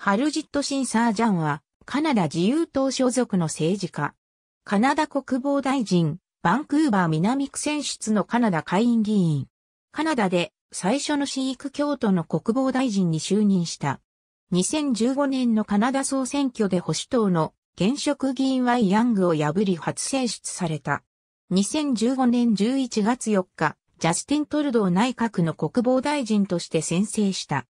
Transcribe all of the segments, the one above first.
ハルジット・シンサージャンは、カナダ自由党所属の政治家。カナダ国防大臣、バンクーバー南区選出のカナダ下院議員。カナダで最初の飼育教徒の国防大臣に就任した。2015年のカナダ総選挙で保守党の現職議員はヤングを破り初選出された。2015年11月4日、ジャスティン・トルドー内閣の国防大臣として宣誓した。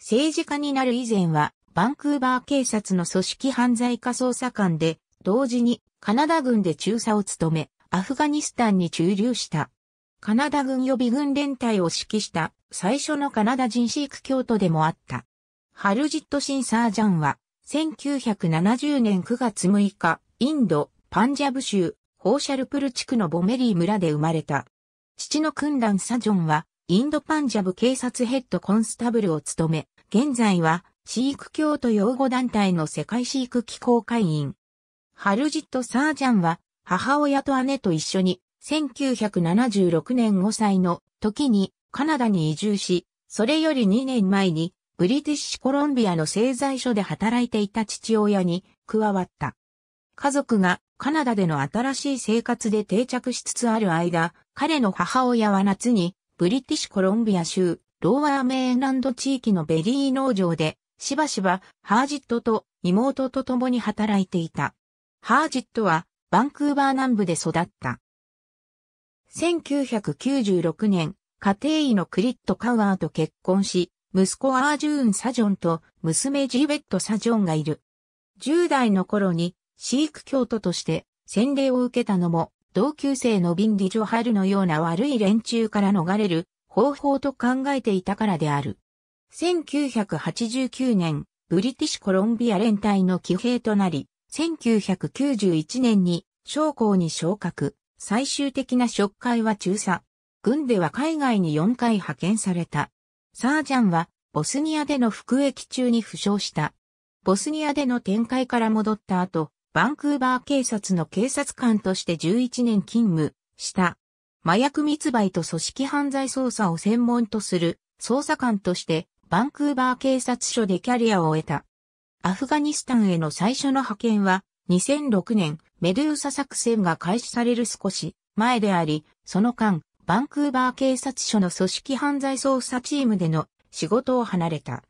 政治家になる以前はバンクーバー警察の組織犯罪化捜査官で、同時にカナダ軍で中佐を務め、アフガニスタンに駐留した。カナダ軍予備軍連隊を指揮した最初のカナダ人シーク教徒でもあった。ハルジット・シン・サージャンは、1970年9月6日、インド、パンジャブ州、ホーシャルプル地区のボメリー村で生まれた。父の訓練サジョンは、インドパンジャブ警察ヘッドコンスタブルを務め、現在はシーク教徒擁護団体の世界シーク機構会員。ハルジット・サージャンは、母親と姉と一緒に、1976年5歳の時にカナダに移住し、それより2年前に、ブリティッシュコロンビアの製材所で働いていた父親に加わった。家族がカナダでの新しい生活で定着しつつある間、彼の母親は夏に、ブリティッシュコロンビア州、ローワーメーンランド地域のベリー農場で、しばしばハージットと妹と共に働いていた。ハージットはバンクーバー南部で育った。1996年、家庭医のクリット・カウアーと結婚し、息子アージューン・サジョンと娘ジーベット・サジョンがいる。10代の頃にシーク教徒として洗礼を受けたのも同級生のビンディ・ジョハルのような悪い連中から逃れる方法と考えていたからである。1989年、ブリティッシュコロンビア連隊の騎兵となり、1991年に将校に昇格、最終的な職会は中佐。軍では海外に4回派遣された。サージャンは、ボスニアでの服役中に負傷した。ボスニアでの展開から戻った後、バンクーバー警察の警察官として11年勤務した。麻薬密売と組織犯罪捜査を専門とする捜査官としてバンクーバー警察署でキャリアを終えた。アフガニスタンへの最初の派遣は、2006年、メドゥーサ作戦が開始される少し前であり、その間、バンクーバー警察署の組織犯罪捜査チームでの仕事を離れた。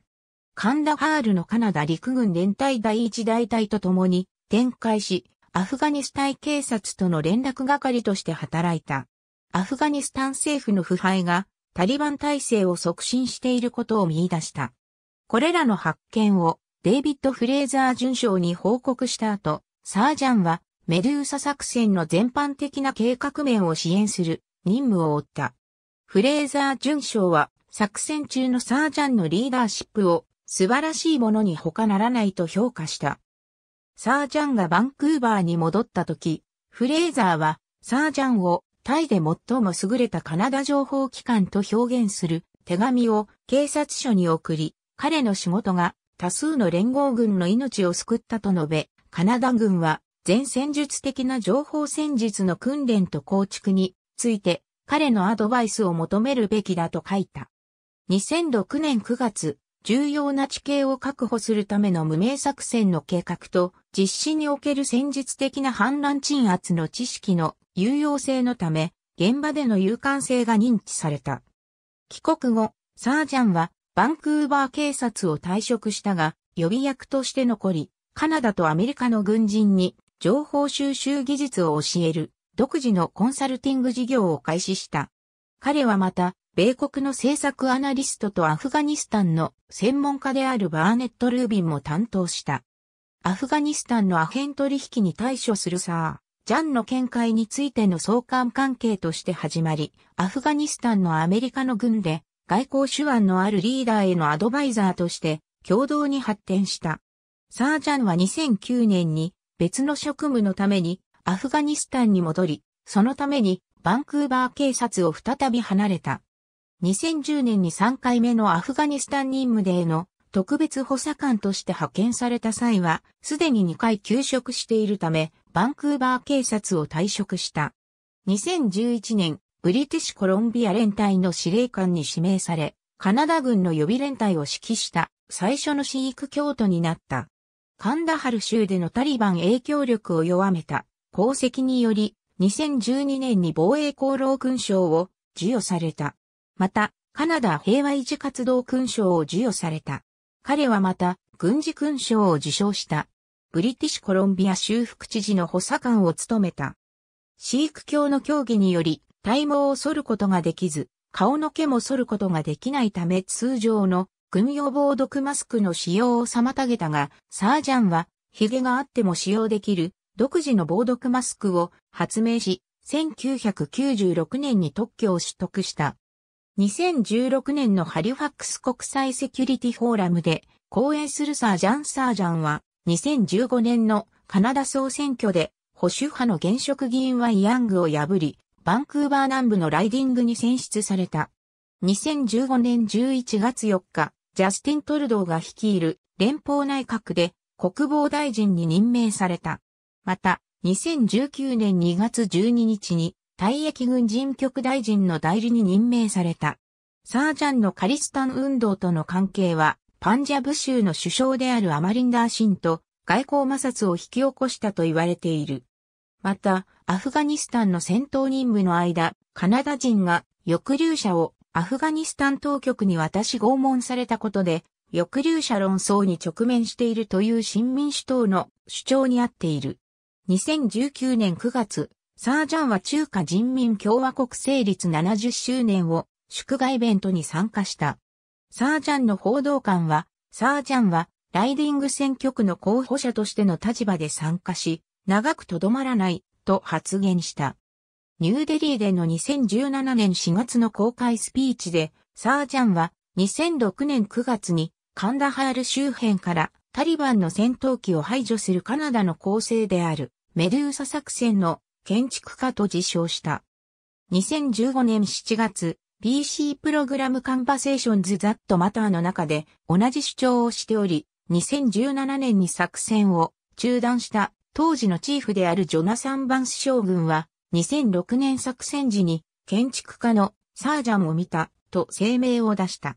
カンダハールのカナダ陸軍連隊第一大隊と共に展開し、アフガニスタン警察との連絡係として働いた。アフガニスタン政府の腐敗がタリバン体制を促進していることを見出した。これらの発見をデイビッド・フレーザー准将に報告した後、サージャンはメルーサ作戦の全般的な計画面を支援する任務を負った。フレーザー准将は作戦中のサージャンのリーダーシップを素晴らしいものに他ならないと評価した。サージャンがバンクーバーに戻った時、フレーザーはサージャンをタイで最も優れたカナダ情報機関と表現する手紙を警察署に送り、彼の仕事が多数の連合軍の命を救ったと述べ、カナダ軍は全戦術的な情報戦術の訓練と構築について彼のアドバイスを求めるべきだと書いた。2006年9月、重要な地形を確保するための無名作戦の計画と実施における戦術的な反乱鎮圧の知識の有用性のため、現場での勇敢性が認知された。帰国後、サージャンはバンクーバー警察を退職したが、予備役として残り、カナダとアメリカの軍人に情報収集技術を教える独自のコンサルティング事業を開始した。彼はまた、米国の政策アナリストとアフガニスタンの専門家であるバーネット・ルービンも担当した。アフガニスタンのアヘン取引に対処するさ。ジャンの見解についての相関関係として始まり、アフガニスタンのアメリカの軍で外交手腕のあるリーダーへのアドバイザーとして共同に発展した。サージャンは2009年に別の職務のためにアフガニスタンに戻り、そのためにバンクーバー警察を再び離れた。2010年に3回目のアフガニスタン任務での特別補佐官として派遣された際は、すでに2回休職しているため、バンクーバー警察を退職した。2011年、ブリティッシュコロンビア連隊の司令官に指名され、カナダ軍の予備連隊を指揮した最初の飼育教徒になった。カンダハル州でのタリバン影響力を弱めた功績により、2012年に防衛功労勲章を授与された。また、カナダ平和維持活動勲章を授与された。彼はまた、軍事勲章を受章した。ブリティッシュコロンビア州副知事の補佐官を務めた。シーク教の教義により、体毛を剃ることができず、顔の毛も剃ることができないため通常の軍用防毒マスクの使用を妨げたが、サージャンは、髭があっても使用できる独自の防毒マスクを発明し、1996年に特許を取得した。2016年のハリファックス国際セキュリティフォーラムで講演するサージャン・サージャンは、2015年のカナダ総選挙で保守派の現職議員はイヤングを破り、バンクーバー南部のライディングに選出された。2015年11月4日、ジャスティン・トルドーが率いる連邦内閣で国防大臣に任命された。また、2019年2月12日に退役軍人局大臣の代理に任命された。サージャンのカリスタン運動との関係はパンジャブ州の首相であるアマリンダー・シンと外交摩擦を引き起こしたと言われている。また、アフガニスタンの戦闘任務の間、カナダ人が抑留者をアフガニスタン当局に渡し拷問されたことで、抑留者論争に直面しているという新民主党の主張にあっている。2019年9月、サージャンは中華人民共和国成立70周年を祝賀イベントに参加した。サージャンの報道官は、サージャンは、ライディング選挙区の候補者としての立場で参加し、長くとどまらない、と発言した。ニューデリーでの2017年4月の公開スピーチで、サージャンは2006年9月にカンダハール周辺からタリバンの戦闘機を排除するカナダの構成であるメドゥーサ作戦の建築家と自称した。2015年7月、PC プログラムカンパセーションズ・ザット・マターの中で同じ主張をしており、2017年に作戦を中断した当時のチーフであるジョナサン・バンス将軍は2006年作戦時に建築家のサージャンを見たと声明を出した。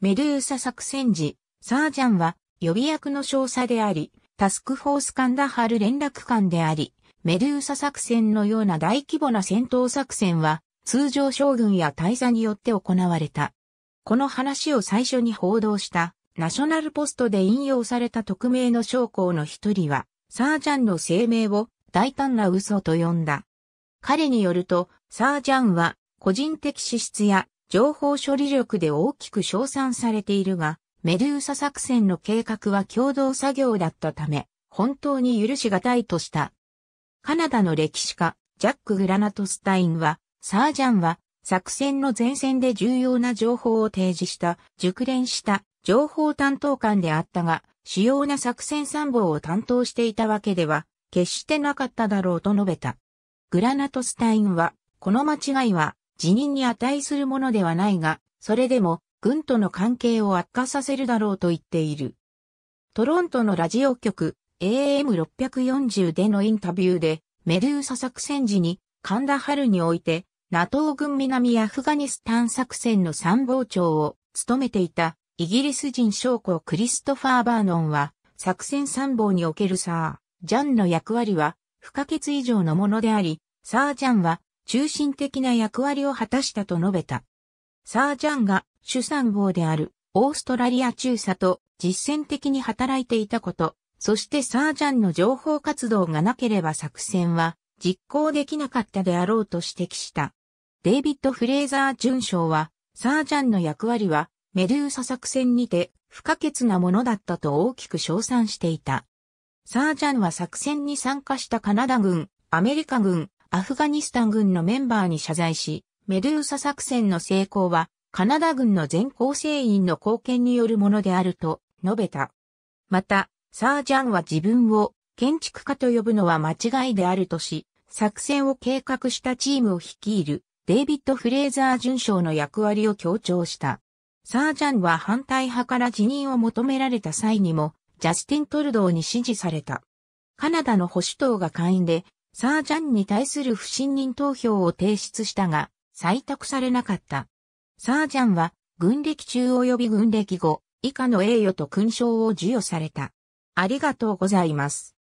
メドゥーサ作戦時、サージャンは予備役の少佐であり、タスクフォースカンダハル連絡官であり、メドゥーサ作戦のような大規模な戦闘作戦は通常将軍や大佐によって行われた。この話を最初に報道したナショナルポストで引用された匿名の将校の一人は、サージャンの声明を大胆な嘘と呼んだ。彼によると、サージャンは個人的資質や情報処理力で大きく称賛されているが、メデューサ作戦の計画は共同作業だったため、本当に許しがたいとした。カナダの歴史家、ジャック・グラナトスタインは、サージャンは作戦の前線で重要な情報を提示した熟練した情報担当官であったが、主要な作戦参謀を担当していたわけでは決してなかっただろうと述べた。グラナトスタインは、この間違いは辞任に値するものではないが、それでも軍との関係を悪化させるだろうと言っている。トロントのラジオ局 AM640 でのインタビューで、メドゥーサ作戦時に、神田春において、NATO 軍南アフガニスタン作戦の参謀長を務めていたイギリス人将校クリストファー・バーノンは作戦参謀におけるサー・ジャンの役割は不可欠以上のものであり、サー・ジャンは中心的な役割を果たしたと述べた。サー・ジャンが主参謀であるオーストラリア中佐と実践的に働いていたこと、そしてサー・ジャンの情報活動がなければ作戦は実行できなかったであろうと指摘した。デイビッド・フレーザー准将は、サージャンの役割は、メドゥーサ作戦にて不可欠なものだったと大きく称賛していた。サージャンは作戦に参加したカナダ軍、アメリカ軍、アフガニスタン軍のメンバーに謝罪し、メドゥーサ作戦の成功は、カナダ軍の全構成員の貢献によるものであると述べた。また、サージャンは自分を建築家と呼ぶのは間違いであるとし、作戦を計画したチームを率いるデイビッド・フレーザー准将の役割を強調した。サージャンは反対派から辞任を求められた際にも、ジャスティン・トルドーに支持された。カナダの保守党が会員で、サージャンに対する不信任投票を提出したが、採択されなかった。サージャンは、軍歴中及び軍歴後、以下の栄誉と勲章を授与された。ありがとうございます。